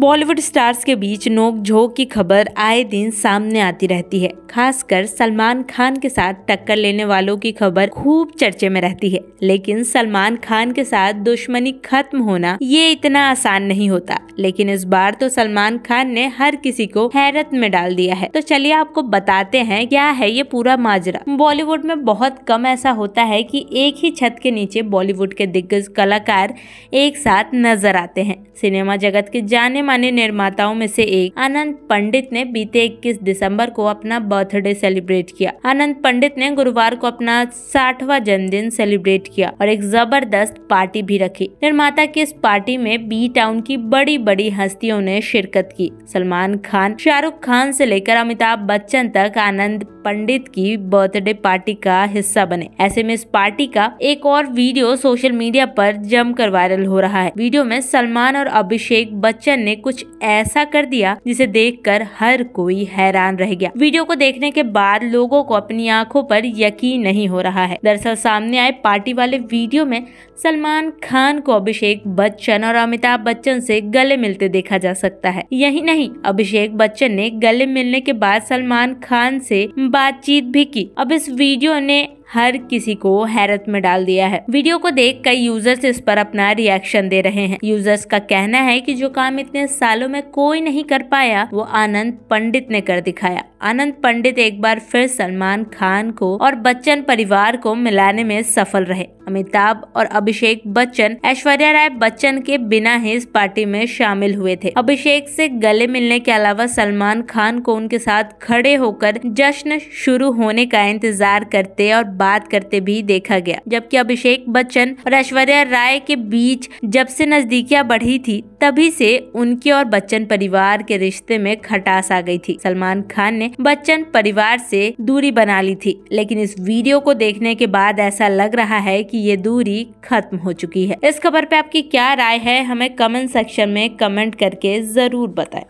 Bollywood stars के बीच नोकझोंक की खबर आए दिन सामने आती रहती है खासकर सलमान खान के साथ टक्कर लेने वालों की खबर खूब चर्चे में रहती है लेकिन सलमान खान के साथ दुश्मनी खत्म होना ये इतना आसान नहीं होता लेकिन इस बार तो सलमान खान ने हर किसी को हैरत में डाल दिया है तो चलिए आपको बताते हैं क्या है ये पूरा माजरा बॉलीवुड में बहुत कम ऐसा होता है की एक ही छत के नीचे बॉलीवुड के दिग्गज कलाकार एक साथ नजर आते हैं सिनेमा जगत के जाने माने निर्माताओं में से एक आनंद पंडित ने बीते 21 दिसंबर को अपना बर्थडे सेलिब्रेट किया आनंद पंडित ने गुरुवार को अपना साठवा जन्मदिन सेलिब्रेट किया और एक जबरदस्त पार्टी भी रखी निर्माता की इस पार्टी में बी टाउन की बड़ी बड़ी हस्तियों ने शिरकत की सलमान खान शाहरुख खान से लेकर अमिताभ बच्चन तक आनंद पंडित की बर्थडे पार्टी का हिस्सा बने ऐसे में इस पार्टी का एक और वीडियो सोशल मीडिया पर जमकर वायरल हो रहा है वीडियो में सलमान और अभिषेक बच्चन ने कुछ ऐसा कर दिया जिसे देख हर कोई हैरान रह गया वीडियो को देखने के बाद लोगों को अपनी आंखों पर यकीन नहीं हो रहा है दरअसल सामने आए पार्टी वाले वीडियो में सलमान खान को अभिषेक बच्चन और अमिताभ बच्चन से गले मिलते देखा जा सकता है यही नहीं अभिषेक बच्चन ने गले मिलने के बाद सलमान खान से बातचीत भी की अब इस वीडियो ने हर किसी को हैरत में डाल दिया है वीडियो को देख कई यूजर्स इस पर अपना रिएक्शन दे रहे हैं यूजर्स का कहना है कि जो काम इतने सालों में कोई नहीं कर पाया वो आनंद पंडित ने कर दिखाया आनंद पंडित एक बार फिर सलमान खान को और बच्चन परिवार को मिलाने में सफल रहे अमिताभ और अभिषेक बच्चन ऐश्वर्या राय बच्चन के बिना ही इस पार्टी में शामिल हुए थे अभिषेक से गले मिलने के अलावा सलमान खान को उनके साथ खड़े होकर जश्न शुरू होने का इंतजार करते और बात करते भी देखा गया जबकि अभिषेक बच्चन और ऐश्वर्या राय के बीच जब से नजदीकियां बढ़ी थी तभी से उनके और बच्चन परिवार के रिश्ते में खटास आ गई थी सलमान खान ने बच्चन परिवार से दूरी बना ली थी लेकिन इस वीडियो को देखने के बाद ऐसा लग रहा है कि ये दूरी खत्म हो चुकी है इस खबर पे आपकी क्या राय है हमें कमेंट सेक्शन में कमेंट करके जरूर बताएं